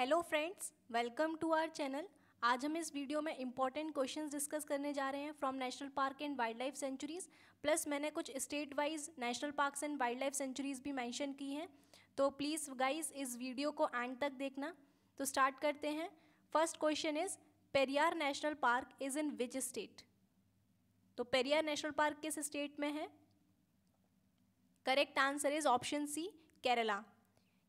Hello friends welcome to our channel आज हम इस वीडियो में इंपॉर्टेंट क्वेश्चंस डिस्कस करने जा रहे हैं from national park and wild life sanctuaries plus मैंने कुछ state wise national parks and wild life sanctuaries भी मेंशन की हैं तो प्लीज़ गाइस इस वीडियो को एंड तक देखना तो स्टार्ट करते हैं first question is Periyar national park is in which state तो पेरियार नेशनल पार्क किस स्टेट में है correct answer is option C Kerala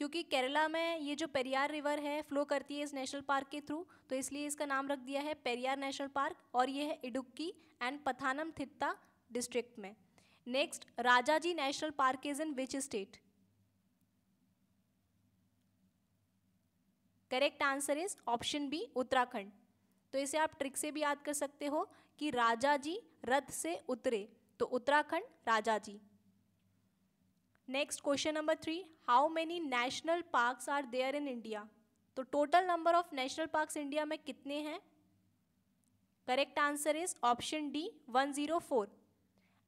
क्योंकि केरला में ये जो पेरियार रिवर है फ्लो करती है इस नेशनल पार्क के थ्रू तो इसलिए इसका नाम रख दिया है पेरियार नेशनल पार्क और ये है Idukki and Pathanamthitta district में next Rajaji national park is in which state correct answer is option B Uttarakhand तो इसे आप ट्रिक से भी याद कर सकते हो कि राजा जी रथ से उतरे तो Uttarakhand Rajaji next question number three how many national parks are there in India तो total number of national parks India में कितने हैं correct answer is option D 104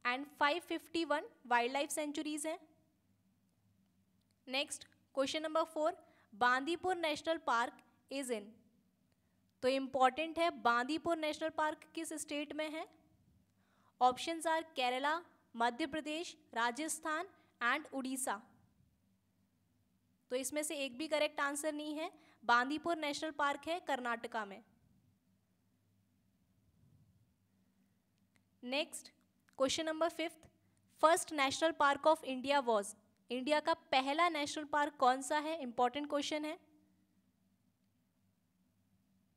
and 551 wild life sanctuaries हैं next question number four Bandipur national park is in तो important है Bandipur national park किस state में है options are Kerala Madhya Pradesh Rajasthan and Orissa तो इसमें से एक भी करेक्ट आंसर नहीं है बांदीपुर नेशनल पार्क है कर्नाटका में next question number fifth first national park of India was India का पहला नेशनल पार्क कौन सा है इंपॉर्टेंट क्वेश्चन है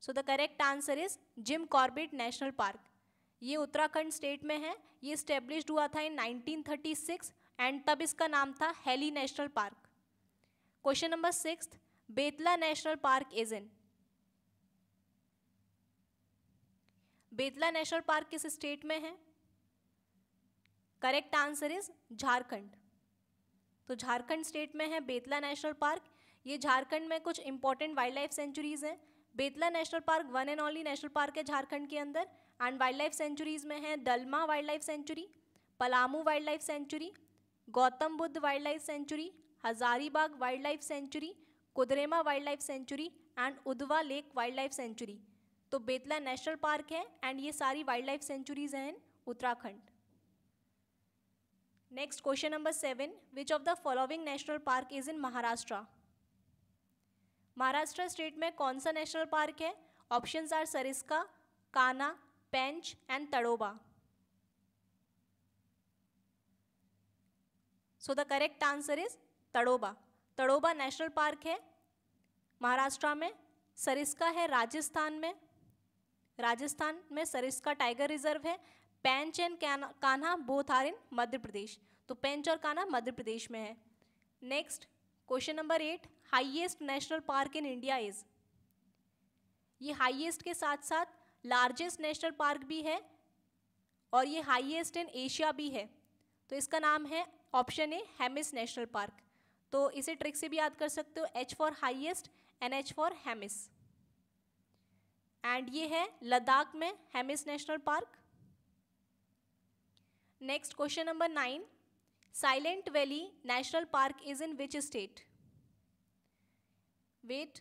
so the correct answer is Jim Corbett national park ये उत्तराखंड स्टेट में है ये स्टेब्लिश हुआ था इन 1936 एंड तब इसका नाम था Hailey national park question number six Betla national park is in Betla national park किस स्टेट में है करेक्ट आंसर इज झारखंड तो झारखंड स्टेट में है बेतला नेशनल पार्क ये झारखंड में कुछ इंपॉर्टेंट वाइल्ड लाइफ सेंचुरीज़ हैं Betla national park one and only national park है झारखंड के अंदर एंड वाइल्ड लाइफ सेंचुरीज़ में है Dalma wild life sanctuary Palamu wild life sanctuary Gautam Buddha wild life sanctuary Hazaribagh wild life sanctuary Koderma wild life sanctuary and Udhwa lake wild life sanctuary तो Betla national park है and ये सारी wild life sanctuaries हैं Uttarakhand next question number seven which of the following national park is in Maharashtra Maharashtra state में कौन सा national park है options are Sariska Kanha Pench and Tadoba so the correct answer is Tadoba Tadoba national park है महाराष्ट्र में सरिस्का है राजस्थान में राजस्थान में सरिस्का टाइगर रिजर्व है Pench and Kanha both are in Madhya Pradesh तो पेंच और कान्हा मध्य प्रदेश में है next question number eight highest national park in India is ये हाईएस्ट के साथ साथ लार्जेस्ट नेशनल पार्क भी है और ये हाईएस्ट इन एशिया भी है तो इसका नाम है option A Hemis national park तो इसे ट्रिक से भी याद कर सकते हो H for highest and H for Hemis and ये है लद्दाख में Hemis national park next question number nine silent valley national park is in which state wait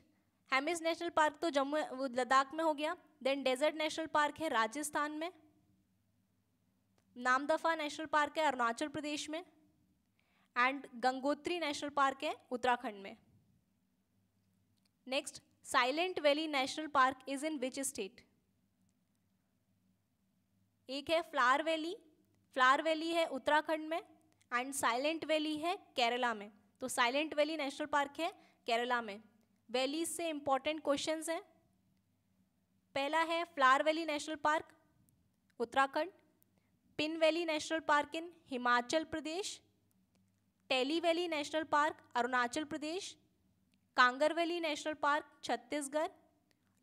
Hemis national park तो जम्मू लद्दाख में हो गया देन डेजर्ट नेशनल पार्क है राजस्थान में नामदफा नेशनल पार्क है अरुणाचल प्रदेश में एंड गंगोत्री नेशनल पार्क है उत्तराखंड में next silent valley national park is in which state एक है फ्लार वैली फ्लार वैली है उत्तराखंड में एंड साइलेंट वैली है केरला में तो साइलेंट वैली नेशनल पार्क है केरला में वैली से इंपॉर्टेंट क्वेश्चन हैं पहला है flower valley national park Uttarakhand Pin valley national park in Himachal Pradesh Tale valley national park Arunachal Pradesh Kanger valley national park Chhattisgarh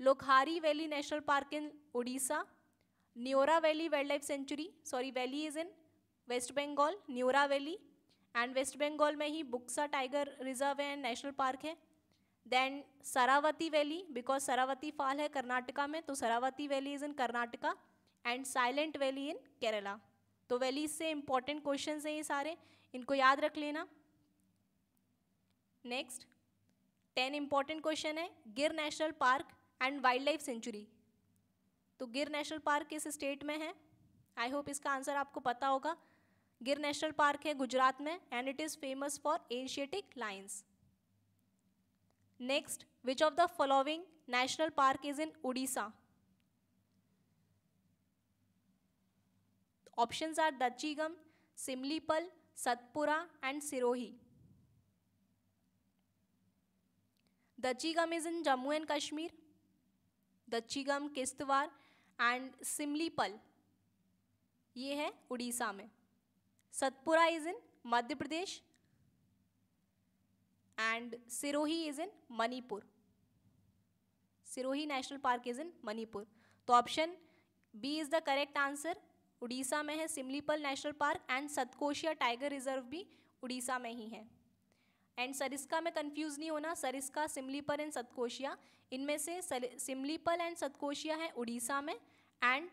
Lokhari valley national park in Orissa Neora valley wild life sanctuary sorry valley is in West Bengal Neora valley and West Bengal में ही Buxa tiger reserve and national park है then Sharavathi valley because Sharavathi fall है कर्नाटका में तो Sharavathi valley is in Karnataka and silent valley in Kerala तो valley से important question हैं ये सारे इनको याद रख लेना नेक्स्ट टेन इंपॉर्टेंट क्वेश्चन है Gir national park and wild life sanctuary तो गिर नेशनल पार्क किस स्टेट में है आई होप इसका आंसर आपको पता होगा गिर नेशनल पार्क है गुजरात में and it is famous for Asiatic lions next which of the following national park is in Orissa options are Dachigam Simlipal Satpura and Sirohi. Dachigam is in Jammu and Kashmir. Dachigam, Kistwar and Simlipal. ये है उड़ीसा में Satpura is in Madhya Pradesh and Sirohi is in Manipur Sirohi national park is in Manipur तो option B is the correct answer Orissa में है Simlipal national park and Satkosia tiger reserve भी उड़ीसा में ही है and Sariska में कंफ्यूज नहीं होना सरिस्का सिमलीपल एंड सतकोशिया इनमें से सिमलीपल एंड सतकोशिया है उड़ीसा में and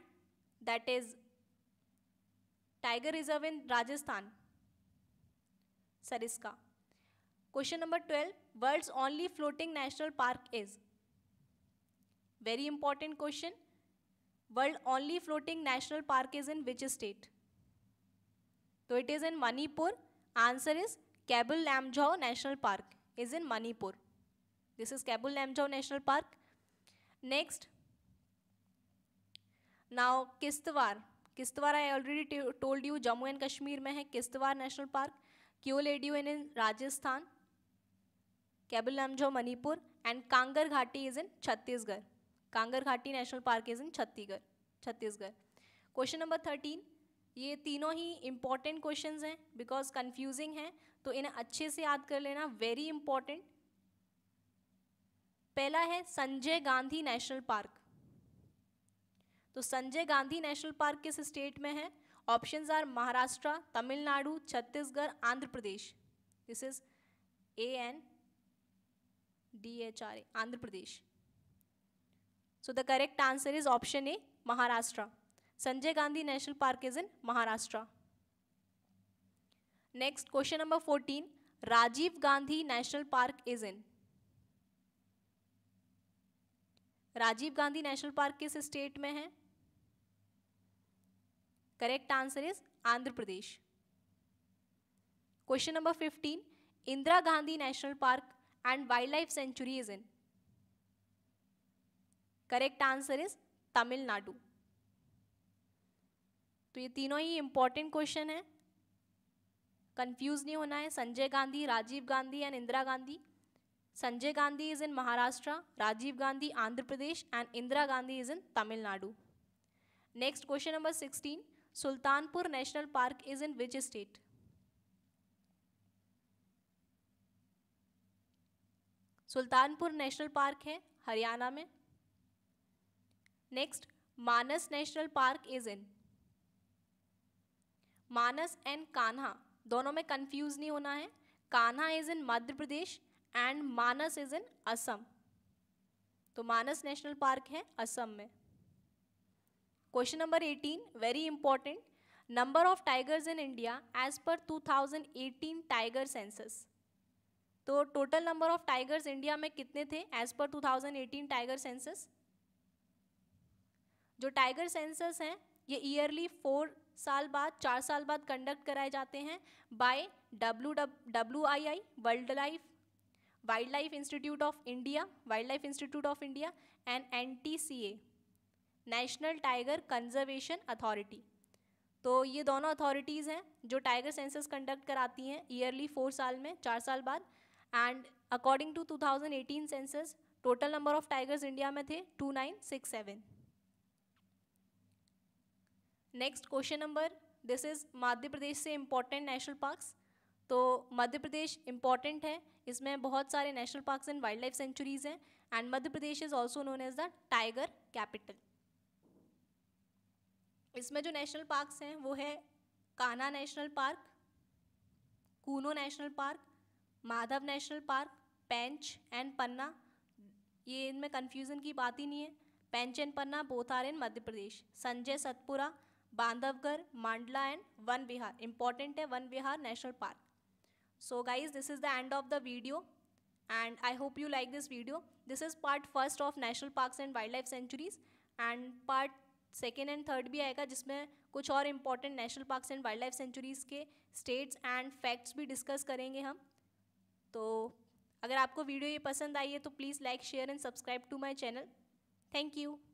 that is tiger reserve in Rajasthan Sariska question number twelve world's only floating national park is very important question world only floating national park is in which state तो it is in Manipur answer is Keibul Lamjao national park is in Manipur this is Keibul Lamjao national park next now Kishtwar Kishtwar I already told you Jammu and Kashmir में है Kishtwar national park Q lead you in in Rajasthan Keibul Lamjao Manipur and Kanger Ghati is in Chhattisgarh Kanger Ghati national park is in Chhattisgarh Chhattisgarh question number thirteen ये तीनों ही important question हैं because confusing हैं तो इन्हें अच्छे से याद कर लेना वेरी इंपॉर्टेंट पहला है संजय गांधी नेशनल पार्क तो संजय गांधी नेशनल पार्क किस स्टेट में है option are Maharashtra Tamil Nadu Chhattisgarh Andhra Pradesh this is A N D H R A Andhra Pradesh so the correct answer is option A Maharashtra Sanjay Gandhi national park is in Maharashtra next question number fourteen Rajiv Gandhi national park is in Rajiv Gandhi national park किस state में है correct answer is Andhra Pradesh question number fifteen Indira Gandhi national park and wild life sanctuary is in correct answer is Tamil Nadu तो ये तीनों ही important question है confuse नहीं होना है Sanjay Gandhi Rajiv Gandhi and Indira Gandhi Sanjay Gandhi is in Maharashtra Rajiv Gandhi Andhra Pradesh and Indira Gandhi is in Tamil Nadu next question number sixteen Sultanpur national park is in which state Sultanpur national park है हरियाणा में next Manas national park is in Manas and Kanha दोनों में कंफ्यूज नहीं होना है Kanha is in Madhya Pradesh and Manas is in Assam तो Manas national park है असम में question number 18 very important number of tigers in India as per 2018 tiger census तो total number of tigers India में कितने थे एज पर 2018 टाइगर सेंसस जो टाइगर सेंसस हैं ये ईयरली फोर साल बाद चार साल बाद कंडक्ट कराए जाते हैं by W W I I world life wild life institute of India wild life institute of India and N T C A national tiger conservation authority तो ये दोनों अथॉरिटीज़ हैं जो टाइगर सेंसस कंडक्ट कराती हैं ईयरली फोर साल में चार साल बाद and according to 2018 census total number of tigers India में थे two nine six seven next question number this is Madhya Pradesh से इम्पॉर्टेंट नेशनल पार्क्स तो मध्य प्रदेश इम्पॉर्टेंट है इसमें बहुत सारे national parks and wild life sanctuaries हैं and Madhya Pradesh is also known as the tiger capital इसमें जो नेशनल पार्क्स हैं वो है Kanha national park Kuno national park Madhav national park Pench and Panna ये इनमें कन्फ्यूज़न की बात ही नहीं है Pench and Panna both are in Madhya Pradesh Sanjay Satpura Bandhavgarh Mandla and Van Vihar important है Van Vihar national park so guys this is the end of the video and I hope you like this video this is part first of national parks and wild life sanctuaries and part second and third भी आएगा जिसमें कुछ और important national parks and wild life sanctuaries के states and facts भी discuss करेंगे हम तो अगर आपको वीडियो ये पसंद आई है तो please like share and subscribe to my channel thank you